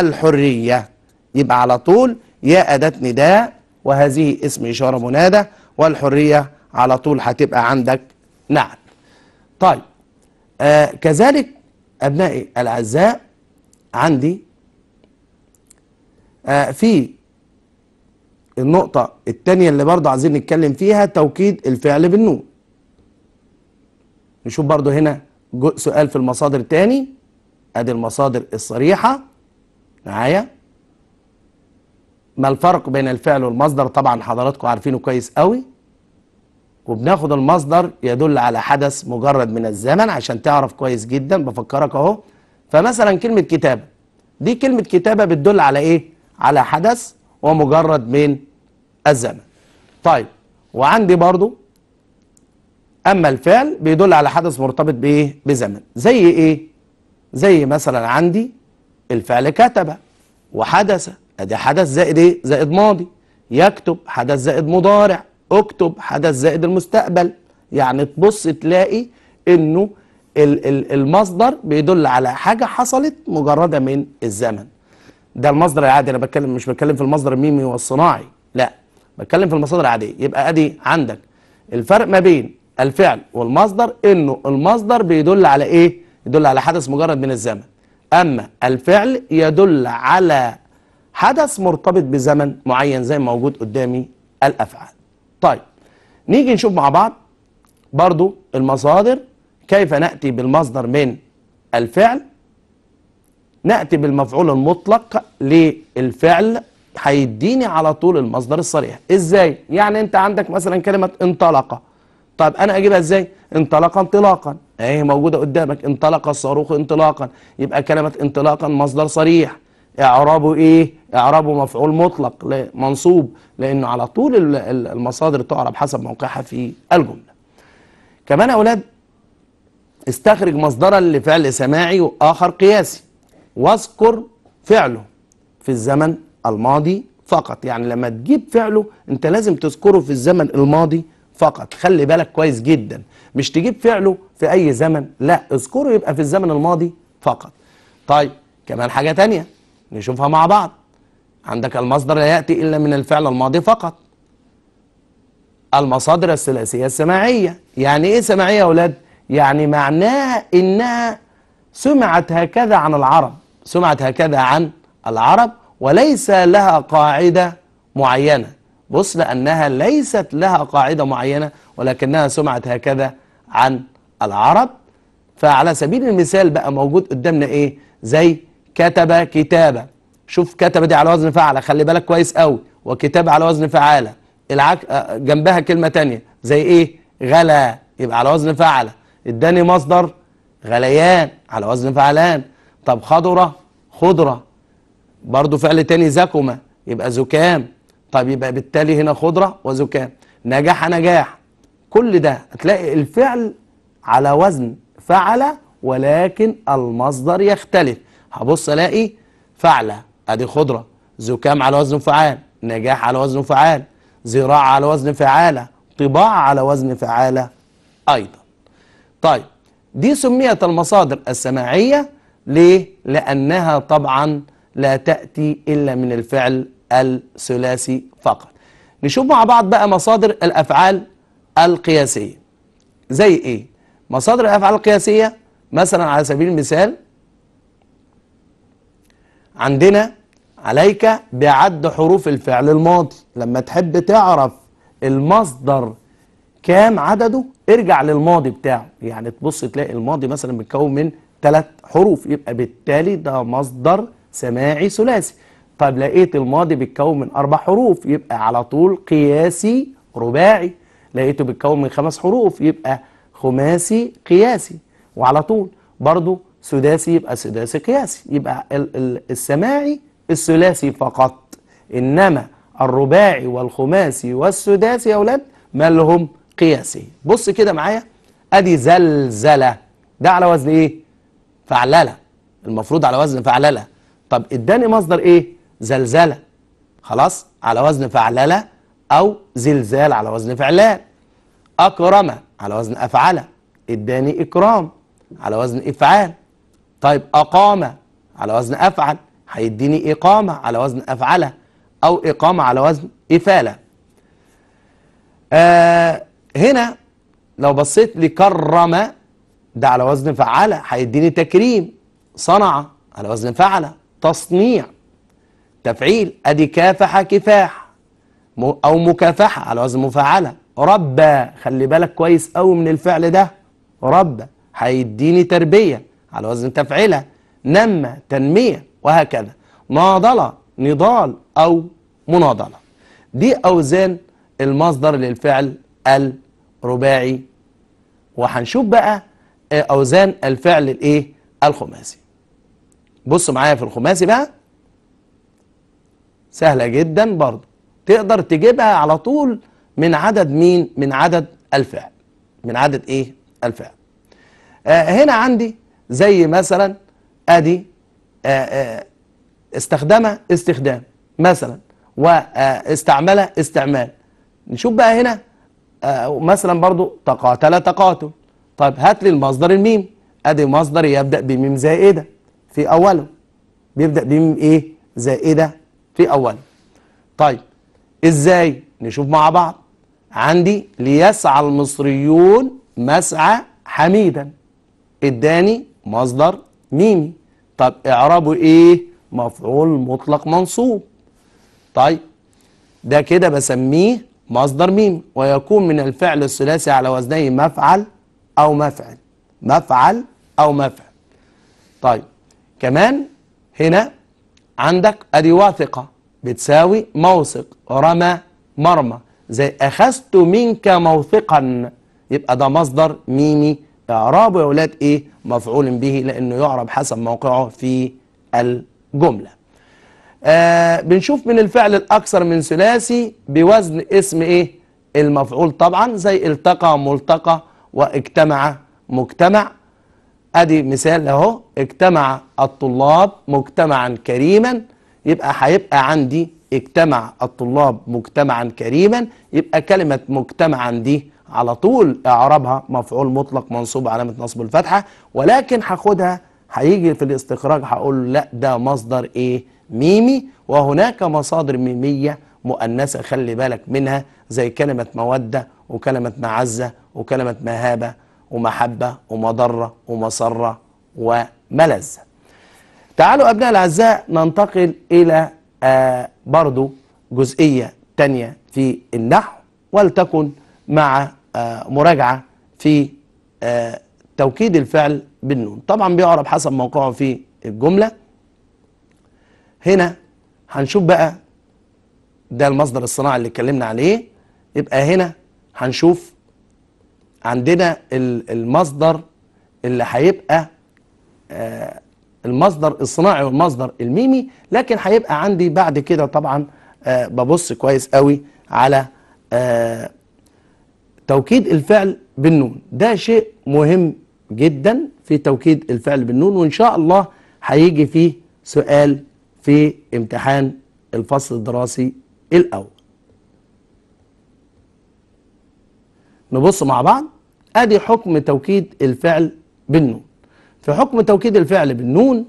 الحرية يبقى على طول يا أداة نداء وهذه اسم إشارة منادى والحرية على طول هتبقى عندك نعت طيب آه كذلك أبنائي الأعزاء عندي آه في النقطة الثانية اللي برضه عايزين نتكلم فيها توكيد الفعل بالنون نشوف برضه هنا سؤال في المصادر تاني ادي المصادر الصريحة معايا ما الفرق بين الفعل والمصدر طبعا حضراتكم عارفينه كويس قوي وبناخد المصدر يدل على حدث مجرد من الزمن عشان تعرف كويس جدا بفكرك اهو فمثلا كلمة كتابة دي كلمة كتابة بتدل على ايه على حدث ومجرد من الزمن طيب وعندي برضو اما الفعل بيدل على حدث مرتبط بايه بزمن زي ايه زي مثلا عندي الفعل كتب وحدث ادي حدث زائد ايه زائد ماضي يكتب حدث زائد مضارع اكتب حدث زائد المستقبل يعني تبص تلاقي انه المصدر بيدل على حاجه حصلت مجرده من الزمن ده المصدر العادي انا بتكلم مش بتكلم في المصدر الميمي والصناعي لا بتكلم في المصادر العاديه يبقى ادي عندك الفرق ما بين الفعل والمصدر انه المصدر بيدل على ايه يدل على حدث مجرد من الزمن أما الفعل يدل على حدث مرتبط بزمن معين زي ما موجود قدامي الأفعال طيب نيجي نشوف مع بعض برضو المصادر كيف نأتي بالمصدر من الفعل نأتي بالمفعول المطلق للفعل هيديني على طول المصدر الصريح ازاي يعني انت عندك مثلا كلمة انطلق طب انا اجيبها ازاي انطلق انطلاقا اهي إيه، موجوده قدامك انطلق الصاروخ انطلاقا يبقى كلمه انطلاقا مصدر صريح اعرابه ايه اعرابه مفعول مطلق منصوب لانه على طول المصادر تعرب حسب موقعها في الجمله كمان يا اولاد استخرج مصدرا لفعل سماعي واخر قياسي واذكر فعله في الزمن الماضي فقط يعني لما تجيب فعله انت لازم تذكره في الزمن الماضي فقط خلي بالك كويس جدا مش تجيب فعله في أي زمن لا اذكره يبقى في الزمن الماضي فقط طيب كمان حاجة تانية نشوفها مع بعض عندك المصدر لا يأتي إلا من الفعل الماضي فقط المصادر الثلاثية السماعية يعني إيه سماعية يا أولاد؟ يعني معناها إنها سمعت هكذا عن العرب سمعت هكذا عن العرب وليس لها قاعدة معينة بص لأنها ليست لها قاعدة معينة ولكنها سمعت هكذا عن العرب فعلى سبيل المثال بقى موجود قدامنا إيه زي كتب كتابة شوف كتب دي على وزن فعلة خلي بالك كويس قوي وكتاب على وزن فعالة العك... آه، جنبها كلمة تانية زي إيه غلا يبقى على وزن فعلة اداني مصدر غليان على وزن فعلان طب خضرة خضرة برضو فعل تاني زكمة يبقى زكام طيب يبقى بالتالي هنا خضرة وزكام نجح نجاح كل ده هتلاقي الفعل على وزن فعل ولكن المصدر يختلف هبص الاقي فعل ادي خضرة زكام على وزن فعال نجاح على وزن فعال زراعة على وزن فعالة طباعة على وزن فعالة أيضا طيب دي سميت المصادر السماعية ليه؟ لأنها طبعا لا تأتي إلا من الفعل الثلاثي فقط نشوف مع بعض بقى مصادر الأفعال القياسية زي إيه؟ مصادر الأفعال القياسية مثلا على سبيل المثال عندنا عليك بعد حروف الفعل الماضي لما تحب تعرف المصدر كام عدده ارجع للماضي بتاعه يعني تبص تلاقي الماضي مثلا متكون من ثلاث حروف يبقى بالتالي ده مصدر سماعي ثلاثي طب لقيت الماضي بيتكون من أربع حروف يبقى على طول قياسي رباعي لقيته بيتكون من خمس حروف يبقى خماسي قياسي وعلى طول برضو سداسي يبقى سداسي قياسي يبقى السماعي الثلاثي فقط إنما الرباعي والخماسي والسداسي يا أولاد مالهم قياسي بص كده معايا أدي زلزلة ده على وزن إيه؟ فعللة المفروض على وزن فعللة طب اداني مصدر إيه؟ زلزلة خلاص على وزن فعللة أو زلزال على وزن فعلان أكرم على وزن أفعل إداني إكرام على وزن إفعال طيب أقام على وزن أفعل هيديني إقامة على وزن أفعل أو إقامة على وزن إفالة آه هنا لو بصيت لكرم ده على وزن فعل هيديني تكريم صنع على وزن فعل تصنيع تفعيل أدي كافح كفاح أو مكافحة على وزن مفعلة ربى خلي بالك كويس قوي من الفعل ده ربى هيديني تربية على وزن تفعلة نمى تنمية وهكذا ناضلة نضال أو مناضلة دي أوزان المصدر للفعل الرباعي وهنشوف بقى آه، أوزان الفعل الإيه الخماسي بصوا معايا في الخماسي بقى سهلة جدا برضو تقدر تجيبها على طول من عدد مين من عدد الفعل من عدد ايه الفعل آه هنا عندي زي مثلا ادي استخدم آه، آه، استخدمها استخدام مثلا واستعملها استعمال نشوف بقى هنا آه، مثلا برضو تقاتل تقاتل طيب هات لي المصدر الميم ادي مصدر يبدا بميم زائده في اوله بيبدا بميم ايه زائده في اول طيب إزاي نشوف مع بعض عندي ليسعى المصريون مسعى حميدا اداني مصدر ميمي طب اعرابه ايه مفعول مطلق منصوب طيب ده كده بسميه مصدر ميم ويكون من الفعل الثلاثي على وزنه مفعل او مفعل مفعل او مفعل طيب كمان هنا عندك ادي واثقة بتساوي موثق رمى مرمى زي اخذت منك موثقا يبقى ده مصدر ميمي اعرابه يا ولاد ايه مفعول به لانه يعرب حسب موقعه في الجملة آه بنشوف من الفعل الاكثر من ثلاثي بوزن اسم ايه المفعول طبعا زي التقى ملتقى واجتمع مجتمع ادي مثال اهو اجتمع الطلاب مجتمعا كريما يبقى هيبقى عندي اجتمع الطلاب مجتمعا كريما يبقى كلمة مجتمعا دي على طول اعرابها مفعول مطلق منصوب علامة نصب الفتحة ولكن هاخدها هيجي في الاستخراج هقول لا ده مصدر ايه ميمي وهناك مصادر ميمية مؤنثة خلي بالك منها زي كلمة مودة وكلمة معزة وكلمة مهابة ومحبة ومضرة ومسرة وملذة تعالوا أبناء الأعزاء ننتقل إلى آه برضو جزئية تانية في النحو ولتكن مع آه مراجعة في آه توكيد الفعل بالنون طبعا بيعرب حسب موقعه في الجملة هنا هنشوف بقى ده المصدر الصناعي اللي اتكلمنا عليه يبقى هنا هنشوف عندنا المصدر اللي هيبقى آه، المصدر الصناعي والمصدر الميمي لكن هيبقى عندي بعد كده طبعا آه، ببص كويس قوي على آه، توكيد الفعل بالنون ده شيء مهم جدا في توكيد الفعل بالنون وإن شاء الله هيجي فيه سؤال في امتحان الفصل الدراسي الأول نبص مع بعض ادي حكم توكيد الفعل بالنون في حكم توكيد الفعل بالنون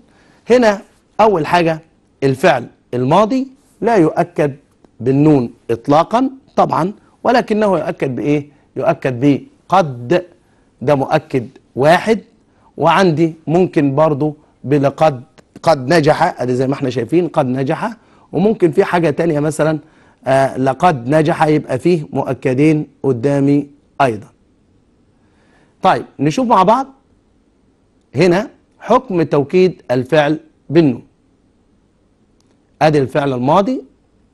هنا اول حاجه الفعل الماضي لا يؤكد بالنون اطلاقا طبعا ولكنه يؤكد بايه يؤكد بقد ده مؤكد واحد وعندي ممكن برضو بلقد قد نجح ادي زي ما احنا شايفين قد نجح وممكن في حاجه تانية مثلا آه لقد نجح يبقى فيه مؤكدين قدامي أيضا طيب نشوف مع بعض هنا حكم توكيد الفعل بالنون ادي الفعل الماضي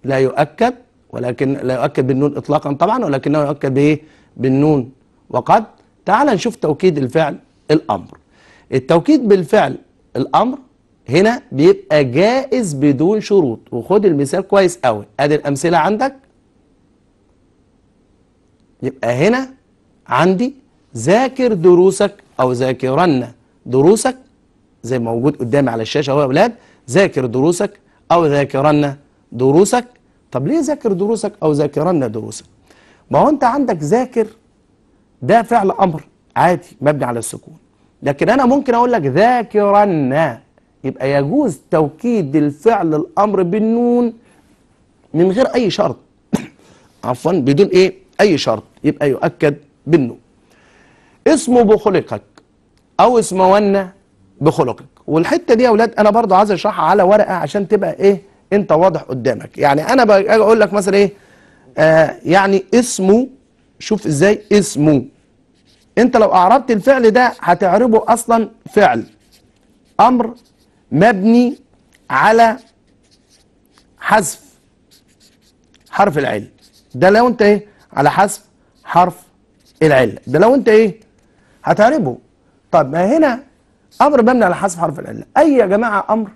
لا يؤكد ولكن لا يؤكد بالنون اطلاقا طبعا ولكنه يؤكد بايه بالنون وقد تعال نشوف توكيد الفعل الامر التوكيد بالفعل الامر هنا بيبقى جائز بدون شروط وخد المثال كويس قوي ادي الامثله عندك يبقى هنا عندي ذاكر دروسك أو ذاكرن دروسك زي ما موجود قدامي على الشاشة أهو يا أولاد ذاكر دروسك أو ذاكرن دروسك طب ليه ذاكر دروسك أو ذاكرن دروسك ما هو أنت عندك ذاكر ده فعل أمر عادي مبني على السكون لكن أنا ممكن أقول لك ذاكرن يبقى يجوز توكيد الفعل الأمر بالنون من غير أي شرط عفوا بدون إيه أي شرط يبقى يؤكد بالنوم اسمه بخلقك او اسمونا بخلقك والحته دي يا اولاد انا برضو عايز اشرحها على ورقه عشان تبقى ايه انت واضح قدامك يعني انا بقول لك مثلا ايه آه يعني اسمه شوف ازاي اسمه انت لو اعربت الفعل ده هتعربه اصلا فعل امر مبني على حذف حرف العلم ده لو انت ايه على حذف حرف العله ده لو انت ايه هتعربه طب ما هنا امر مبني على حذف حرف العله اي يا جماعه امر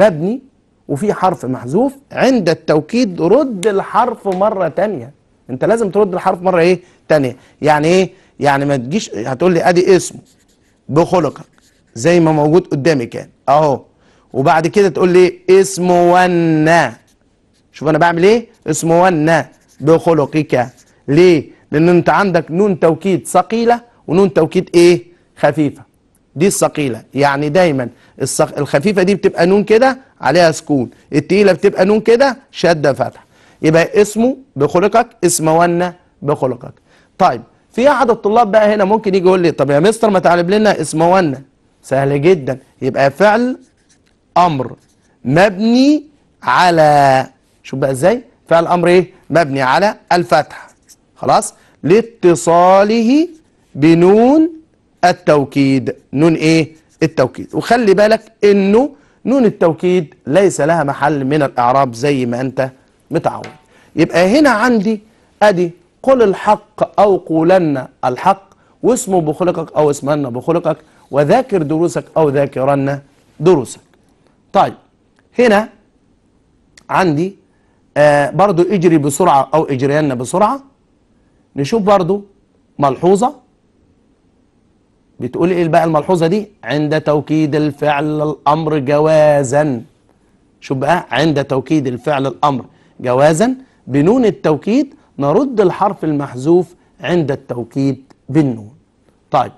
مبني وفي حرف محذوف عند التوكيد رد الحرف مره تانية انت لازم ترد الحرف مره ايه تانية يعني ايه يعني ما تجيش هتقول لي ادي اسمه بخلقك زي ما موجود قدامي كان اهو وبعد كده تقول لي اسمه ونا شوف انا بعمل ايه اسمه ونا بخلقك ليه لأن أنت عندك نون توكيد ثقيلة ونون توكيد إيه خفيفة دي الثقيلة يعني دايما الخفيفة دي بتبقى نون كده عليها سكون التقيلة بتبقى نون كده شدة فتح يبقى اسمه بخلقك اسمون بخلقك طيب في أحد الطلاب بقى هنا ممكن يجي يقول لي طب يا مستر ما تعلم لنا اسمون سهل جدا يبقى فعل أمر مبني على شوف بقى ازاي فعل امر ايه مبني على الفتح خلاص لاتصاله بنون التوكيد نون ايه التوكيد وخلي بالك انه نون التوكيد ليس لها محل من الاعراب زي ما انت متعود يبقى هنا عندي ادي قل الحق او قولن الحق واسمه بخلقك او اسمن بخلقك وذاكر دروسك او ذاكرن دروسك طيب هنا عندي آه برضو اجري بسرعة او اجرينا بسرعة نشوف برضو ملحوظة بتقول ايه بقى الملحوظة دي عند توكيد الفعل الأمر جوازا شوف بقى عند توكيد الفعل الأمر جوازا بنون التوكيد نرد الحرف المحذوف عند التوكيد بالنون طيب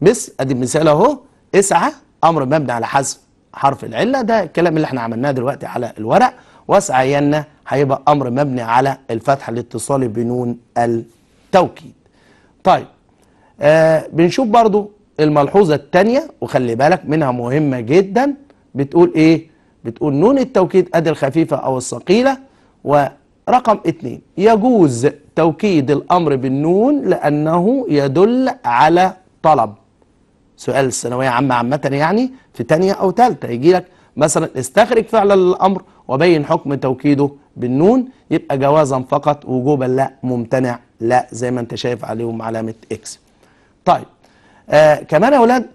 بس ادي مثال اهو اسعى امر مبني على حذف حرف العله ده الكلام اللي احنا عملناه دلوقتي على الورق واسعينا هيبقى امر مبني على الفتح الاتصالي بنون ال توكيد طيب آه بنشوف برضو الملحوظة التانية وخلي بالك منها مهمة جدا بتقول ايه بتقول نون التوكيد ادي الخفيفة او الثقيلة ورقم اتنين يجوز توكيد الامر بالنون لانه يدل على طلب سؤال الثانوية عامة عامة يعني في تانية او تالتة يجي لك مثلا استخرج فعلا للامر وبين حكم توكيده بالنون يبقى جوازا فقط وجوبا لا ممتنع لا زي ما انت شايف عليهم علامه اكس طيب آه كمان يا اولاد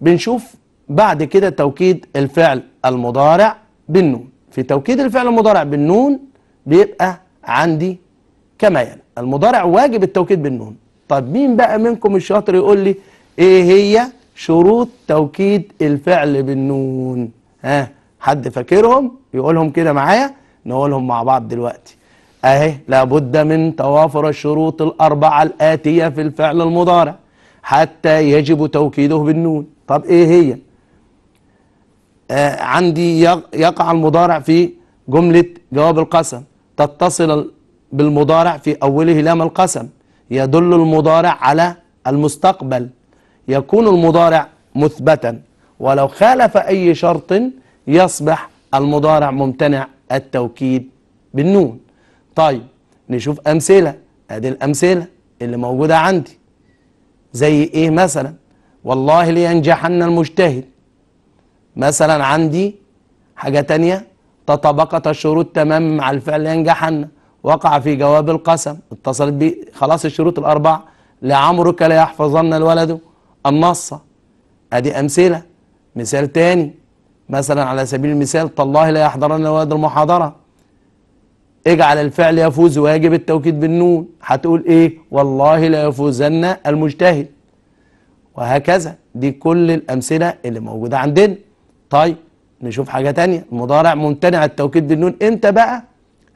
بنشوف بعد كده توكيد الفعل المضارع بالنون في توكيد الفعل المضارع بالنون بيبقى عندي كما يلي المضارع واجب التوكيد بالنون طب مين بقى منكم الشاطر يقول لي ايه هي شروط توكيد الفعل بالنون ها حد فاكرهم يقولهم كده معايا نقولهم مع بعض دلوقتي اهي لابد من توافر الشروط الأربعة الآتية في الفعل المضارع حتى يجب توكيده بالنون طب ايه هي آه عندي يقع المضارع في جملة جواب القسم تتصل بالمضارع في أوله لام القسم يدل المضارع على المستقبل يكون المضارع مثبتا ولو خالف أي شرط يصبح المضارع ممتنع التوكيد بالنون طيب نشوف امثله ادي الامثله اللي موجوده عندي زي ايه مثلا والله لينجحن المجتهد مثلا عندي حاجه تانية تطابقت الشروط تماما مع الفعل ينجحن وقع في جواب القسم اتصلت بيه خلاص الشروط الاربعه لعمرك لا يحفظن الولد النص ادي امثله مثال تاني مثلا على سبيل المثال تالله لا يحضرن الولد المحاضره اجعل الفعل يفوز واجب التوكيد بالنون هتقول ايه والله لا يفوزن المجتهد وهكذا دي كل الامثله اللي موجوده عندنا طيب نشوف حاجه تانية المضارع ممتنع التوكيد بالنون امتى بقى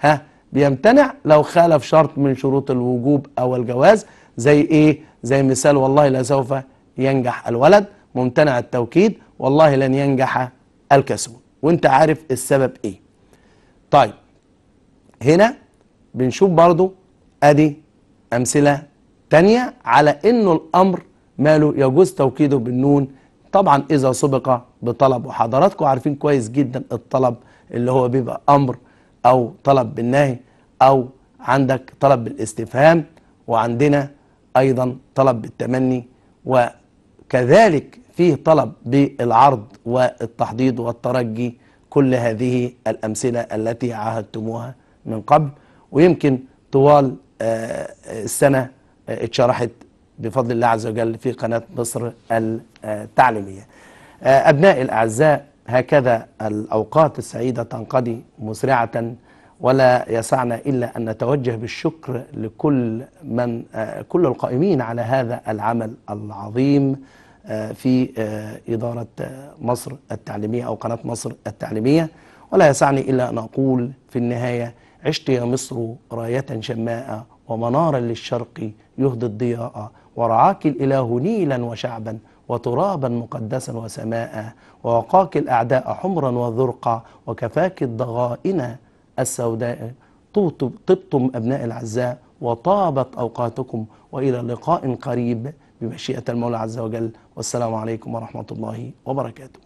ها بيمتنع لو خالف شرط من شروط الوجوب او الجواز زي ايه زي مثال والله لا سوف ينجح الولد ممتنع التوكيد والله لن ينجح الكسول وانت عارف السبب ايه طيب هنا بنشوف برضو ادي امثله تانية على انه الامر ماله يجوز توكيده بالنون طبعا اذا سبق بطلب وحضراتكم عارفين كويس جدا الطلب اللي هو بيبقى امر او طلب بالنهي او عندك طلب بالاستفهام وعندنا ايضا طلب بالتمني وكذلك فيه طلب بالعرض والتحضيض والترجي كل هذه الامثله التي عهدتموها من قبل ويمكن طوال آه، السنة آه، اتشرحت بفضل الله عز وجل في قناة مصر التعليمية آه، أبنائي الأعزاء هكذا الأوقات السعيدة تنقضي مسرعة ولا يسعنا إلا أن نتوجه بالشكر لكل من كل القائمين على هذا العمل العظيم في إدارة مصر التعليمية أو قناة مصر التعليمية ولا يسعني إلا أن أقول في النهاية عشت يا مصر راية شماء ومنارا للشرق يهدي الضياء ورعاك الإله نيلا وشعبا وترابا مقدسا وسماء ووقاك الأعداء حمرا وذرقا وكفاك الضغائن السوداء طبتم أبناء العزاء وطابت أوقاتكم وإلى لقاء قريب بمشيئة المولى عز وجل والسلام عليكم ورحمة الله وبركاته